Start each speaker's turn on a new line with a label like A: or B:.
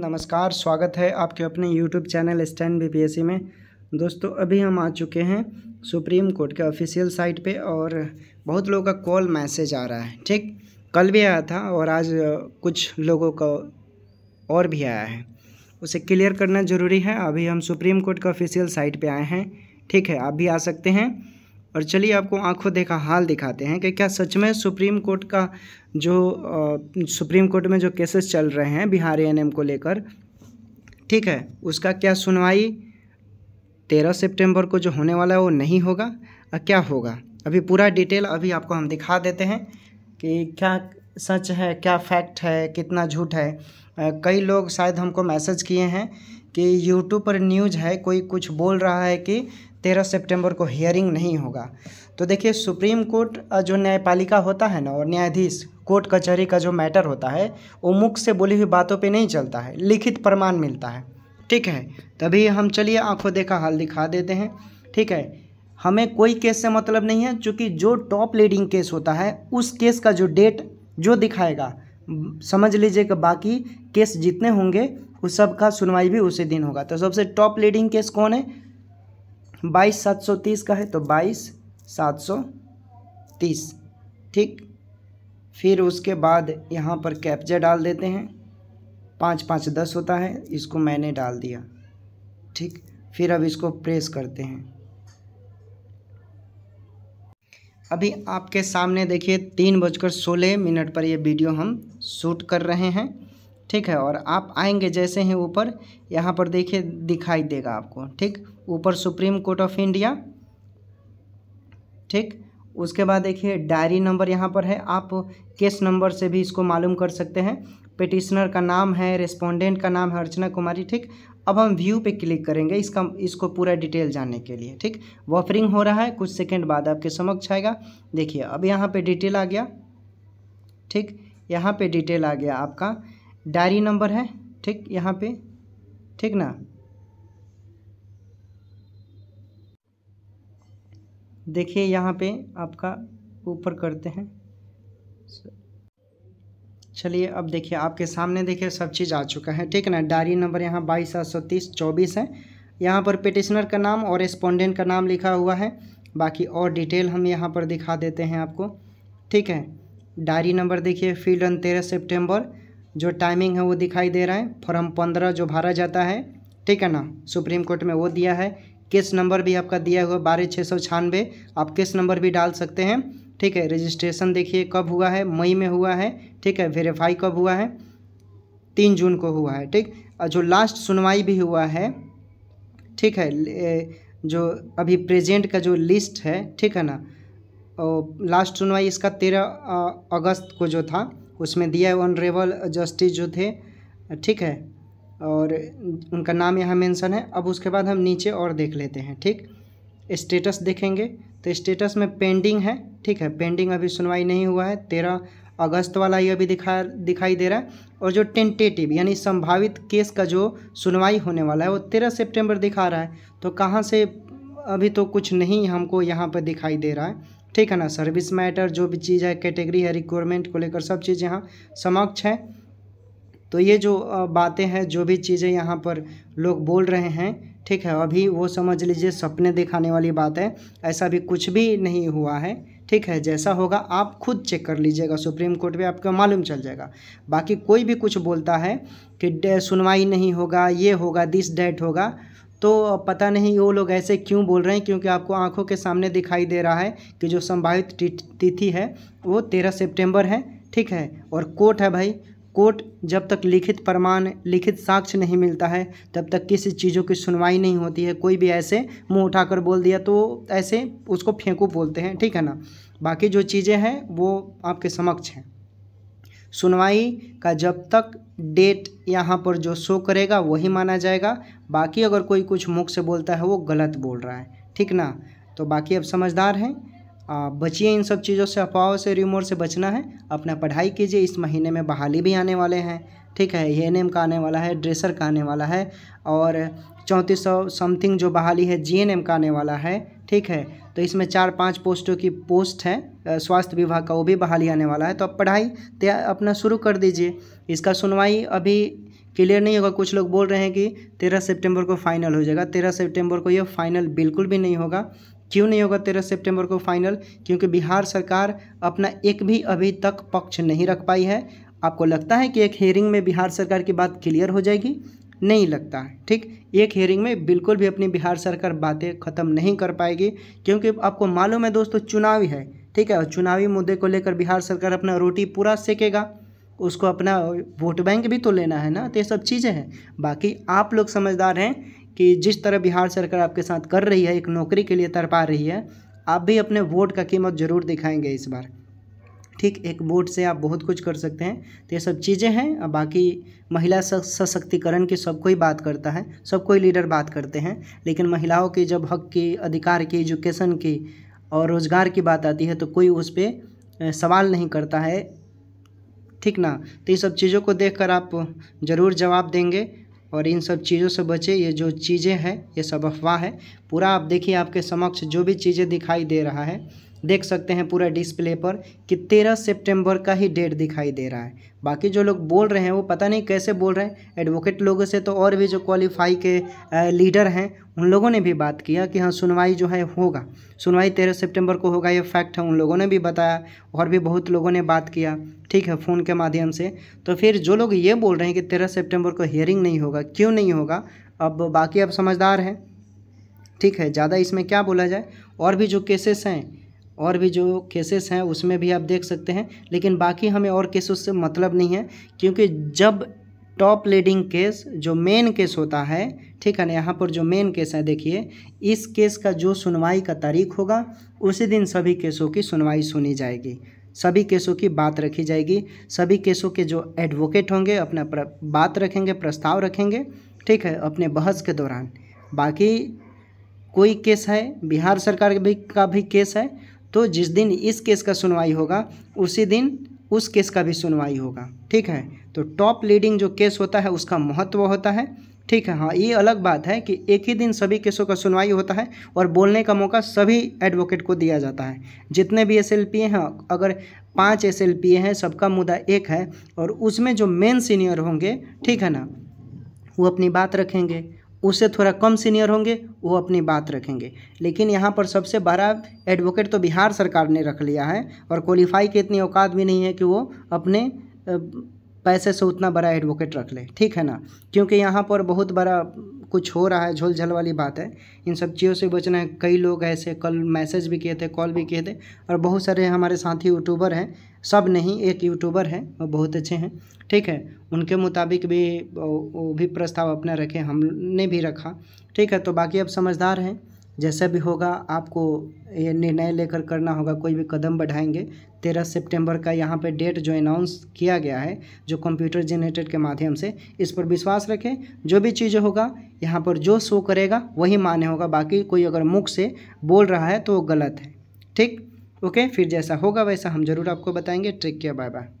A: नमस्कार स्वागत है आपके अपने YouTube channel stand B e S दोस्तों अभी हम आ चुके हैं सुप्रीम कोर्ट के ऑफिशियल साइट पे और बहुत लोगों का कॉल मैसेज आ रहा है ठीक कल भी आया था और आज कुछ लोगों का और भी आया है उसे क्लियर करना ज़रूरी है अभी हम सुप्रीम कोर्ट के ऑफिशियल साइट पर आए हैं ठीक है आप भी आ सकते हैं और चलिए आपको आंखों देखा हाल दिखाते हैं कि क्या सच में सुप्रीम कोर्ट का जो सुप्रीम कोर्ट में जो केसेस चल रहे हैं बिहार एन को लेकर ठीक है उसका क्या सुनवाई तेरह सितंबर को जो होने वाला है वो नहीं होगा क्या होगा अभी पूरा डिटेल अभी आपको हम दिखा देते हैं कि क्या सच है क्या फैक्ट है कितना झूठ है आ, कई लोग शायद हमको मैसेज किए हैं कि यूट्यूब पर न्यूज़ है कोई कुछ बोल रहा है कि तेरह सितंबर को हियरिंग नहीं होगा तो देखिए सुप्रीम कोर्ट जो न्यायपालिका होता है ना और न्यायाधीश कोर्ट कचहरी का जो मैटर होता है वो मुख से बोली हुई बातों पे नहीं चलता है लिखित प्रमाण मिलता है ठीक है तभी हम चलिए आंखों देखा हाल दिखा देते हैं ठीक है हमें कोई केस से मतलब नहीं है चूँकि जो टॉप लीडिंग केस होता है उस केस का जो डेट जो दिखाएगा समझ लीजिए कि बाकी केस जितने होंगे उस सब का सुनवाई भी उसी दिन होगा तो सबसे टॉप लीडिंग केस कौन है बाईस सात सौ तीस का है तो बाईस सात सौ तीस ठीक फिर उसके बाद यहाँ पर कैप्चे डाल देते हैं पाँच पाँच दस होता है इसको मैंने डाल दिया ठीक फिर अब इसको प्रेस करते हैं अभी आपके सामने देखिए तीन बजकर सोलह मिनट पर ये वीडियो हम शूट कर रहे हैं ठीक है और आप आएंगे जैसे ही ऊपर यहाँ पर देखिए दिखाई देगा आपको ठीक ऊपर सुप्रीम कोर्ट ऑफ इंडिया ठीक उसके बाद देखिए डायरी नंबर यहाँ पर है आप केस नंबर से भी इसको मालूम कर सकते हैं पिटिशनर का नाम है रेस्पोंडेंट का नाम है अर्चना कुमारी ठीक अब हम व्यू पे क्लिक करेंगे इसका इसको पूरा डिटेल जानने के लिए ठीक वॉफरिंग हो रहा है कुछ सेकंड बाद आपके समक्ष आएगा देखिए अब यहाँ पे डिटेल आ गया ठीक यहाँ पे डिटेल आ गया आपका डायरी नंबर है ठीक यहाँ पे ठीक ना देखिए यहाँ पे आपका ऊपर करते हैं चलिए अब देखिए आपके सामने देखिए सब चीज़ आ चुका है ठीक है ना डायरी नंबर यहाँ बाईस सात सौ तीस चौबीस है यहाँ पर पिटिशनर का नाम और रेस्पोंडेंट का नाम लिखा हुआ है बाकी और डिटेल हम यहाँ पर दिखा देते हैं आपको ठीक है डायरी नंबर देखिए फील्ड ऑन तेरह सेप्टेम्बर जो टाइमिंग है वो दिखाई दे रहा है फॉर्म पंद्रह जो भरा जाता है ठीक है ना सुप्रीम कोर्ट में वो दिया है केस नंबर भी आपका दिया हुआ बारह छः सौ छानवे आप केस नंबर भी डाल सकते हैं ठीक है रजिस्ट्रेशन देखिए कब हुआ है मई में हुआ है ठीक है वेरीफाई कब हुआ है तीन जून को हुआ है ठीक और जो लास्ट सुनवाई भी हुआ है ठीक है जो अभी प्रेजेंट का जो लिस्ट है ठीक है ना और लास्ट सुनवाई इसका तेरह अगस्त को जो था उसमें दिया है ऑनरेबल जस्टिस जो थे ठीक है और उनका नाम यहाँ मेंशन है अब उसके बाद हम नीचे और देख लेते हैं ठीक स्टेटस देखेंगे तो स्टेटस में पेंडिंग है ठीक है पेंडिंग अभी सुनवाई नहीं हुआ है तेरह अगस्त वाला ये अभी दिखा दिखाई दे रहा है और जो टेंटेटिव यानी संभावित केस का जो सुनवाई होने वाला है वो तेरह सेप्टेम्बर दिखा रहा है तो कहाँ से अभी तो कुछ नहीं हमको यहाँ पर दिखाई दे रहा है ठीक है ना सर्विस मैटर जो भी चीज़ है कैटेगरी है रिक्वायरमेंट को लेकर सब चीज़ यहाँ समक्ष है तो ये जो बातें हैं जो भी चीज़ें यहाँ पर लोग बोल रहे हैं ठीक है अभी वो समझ लीजिए सपने दिखाने वाली बात है ऐसा भी कुछ भी नहीं हुआ है ठीक है जैसा होगा आप खुद चेक कर लीजिएगा सुप्रीम कोर्ट में आपको मालूम चल जाएगा बाकी कोई भी कुछ बोलता है कि सुनवाई नहीं होगा ये होगा दिस डेट होगा तो पता नहीं वो लोग ऐसे क्यों बोल रहे हैं क्योंकि आपको आंखों के सामने दिखाई दे रहा है कि जो संभावित तिथि है वो तेरह सितंबर है ठीक है और कोर्ट है भाई कोर्ट जब तक लिखित प्रमाण लिखित साक्ष्य नहीं मिलता है तब तक किसी चीज़ों की सुनवाई नहीं होती है कोई भी ऐसे मुंह उठाकर बोल दिया तो ऐसे उसको फेंकू बोलते हैं ठीक है ना बाकी जो चीज़ें हैं वो आपके समक्ष हैं सुनवाई का जब तक डेट यहाँ पर जो शो करेगा वही माना जाएगा बाकी अगर कोई कुछ मुख से बोलता है वो गलत बोल रहा है ठीक ना तो बाकी अब समझदार हैं बचिए इन सब चीज़ों से अफवाहों से रिमोर से बचना है अपना पढ़ाई कीजिए इस महीने में बहाली भी आने वाले हैं ठीक है ए एन का आने वाला है ड्रेसर का आने वाला है और चौंतीस सौ समथिंग जो बहाली है जी एन एम का आने वाला है ठीक है तो इसमें चार पाँच पोस्टों की पोस्ट है स्वास्थ्य विभाग का वो भी बहाली आने वाला है तो आप पढ़ाई अपना शुरू कर दीजिए इसका सुनवाई अभी क्लियर नहीं होगा कुछ लोग बोल रहे हैं कि तेरह सेप्टेम्बर को फाइनल हो जाएगा तेरह सेप्टेम्बर को यह फाइनल बिल्कुल भी नहीं होगा क्यों नहीं होगा तेरह सितंबर को फाइनल क्योंकि बिहार सरकार अपना एक भी अभी तक पक्ष नहीं रख पाई है आपको लगता है कि एक हेयरिंग में बिहार सरकार की बात क्लियर हो जाएगी नहीं लगता ठीक एक हेयरिंग में बिल्कुल भी अपनी बिहार सरकार बातें ख़त्म नहीं कर पाएगी क्योंकि आपको मालूम है दोस्तों चुनावी है ठीक है और चुनावी मुद्दे को लेकर बिहार सरकार अपना रोटी पूरा सेकेगा उसको अपना वोट बैंक भी तो लेना है ना तो ये सब चीज़ें हैं बाकी आप लोग समझदार हैं कि जिस तरह बिहार सरकार आपके साथ कर रही है एक नौकरी के लिए तरपा रही है आप भी अपने वोट का कीमत ज़रूर दिखाएंगे इस बार ठीक एक बोर्ड से आप बहुत कुछ कर सकते हैं तो ये सब चीज़ें हैं बाकी महिला सशक्तिकरण की सब कोई बात करता है सब कोई लीडर बात करते हैं लेकिन महिलाओं के जब हक की अधिकार की एजुकेशन की और रोज़गार की बात आती है तो कोई उस पर सवाल नहीं करता है ठीक ना तो ये सब चीज़ों को देख आप ज़रूर जवाब देंगे और इन सब चीज़ों से बचे ये जो चीज़ें हैं ये सब अफवाह है पूरा आप देखिए आपके समक्ष जो भी चीज़ें दिखाई दे रहा है देख सकते हैं पूरा डिस्प्ले पर कि तेरह सितंबर का ही डेट दिखाई दे रहा है बाकी जो लोग बोल रहे हैं वो पता नहीं कैसे बोल रहे हैं एडवोकेट लोगों से तो और भी जो क्वालिफाई के लीडर हैं उन लोगों ने भी बात किया कि हाँ सुनवाई जो है होगा सुनवाई तेरह सितंबर को होगा ये फैक्ट है उन लोगों ने भी बताया और भी बहुत लोगों ने बात किया ठीक है फ़ोन के माध्यम से तो फिर जो लोग ये बोल रहे हैं कि तेरह सेप्टेम्बर को हियरिंग नहीं होगा क्यों नहीं होगा अब बाकी अब समझदार हैं ठीक है ज़्यादा इसमें क्या बोला जाए और भी जो केसेस हैं और भी जो केसेस हैं उसमें भी आप देख सकते हैं लेकिन बाकी हमें और केसेस से मतलब नहीं है क्योंकि जब टॉप लीडिंग केस जो मेन केस होता है ठीक है ना यहाँ पर जो मेन केस है देखिए इस केस का जो सुनवाई का तारीख होगा उसी दिन सभी केसों की सुनवाई सुनी जाएगी सभी केसों की बात रखी जाएगी सभी केसों के जो एडवोकेट होंगे अपना बात रखेंगे प्रस्ताव रखेंगे ठीक है अपने बहस के दौरान बाकी कोई केस है बिहार सरकार का भी केस है तो जिस दिन इस केस का सुनवाई होगा उसी दिन उस केस का भी सुनवाई होगा ठीक है तो टॉप लीडिंग जो केस होता है उसका महत्व होता है ठीक है हाँ ये अलग बात है कि एक ही दिन सभी केसों का सुनवाई होता है और बोलने का मौका सभी एडवोकेट को दिया जाता है जितने भी एस हैं अगर पाँच एस हैं सबका मुद्दा एक है और उसमें जो मेन सीनियर होंगे ठीक है ना वो अपनी बात रखेंगे उससे थोड़ा कम सीनियर होंगे वो अपनी बात रखेंगे लेकिन यहाँ पर सबसे बड़ा एडवोकेट तो बिहार सरकार ने रख लिया है और क्वालिफाई के इतनी औकात भी नहीं है कि वो अपने पैसे से उतना बड़ा एडवोकेट रख ले ठीक है ना क्योंकि यहाँ पर बहुत बड़ा कुछ हो रहा है झोलझल वाली बात है इन सब चीज़ों से बचना है कई लोग ऐसे कल मैसेज भी किए थे कॉल भी किए थे और बहुत सारे हमारे साथी यूट्यूबर हैं सब नहीं एक यूट्यूबर है वो बहुत अच्छे हैं ठीक है उनके मुताबिक भी वो भी प्रस्ताव अपना रखे हमने भी रखा ठीक है तो बाकी अब समझदार हैं जैसा भी होगा आपको ये निर्णय लेकर करना होगा कोई भी कदम बढ़ाएंगे तेरह सितंबर का यहाँ पे डेट जो अनाउंस किया गया है जो कंप्यूटर जनरेटेड के माध्यम से इस पर विश्वास रखें जो भी चीज़ होगा यहाँ पर जो शो करेगा वही मान्य होगा बाकी कोई अगर मुख से बोल रहा है तो वो गलत है ठीक ओके फिर जैसा होगा वैसा हम ज़रूर आपको बताएंगे ट्रिक किया बाय बाय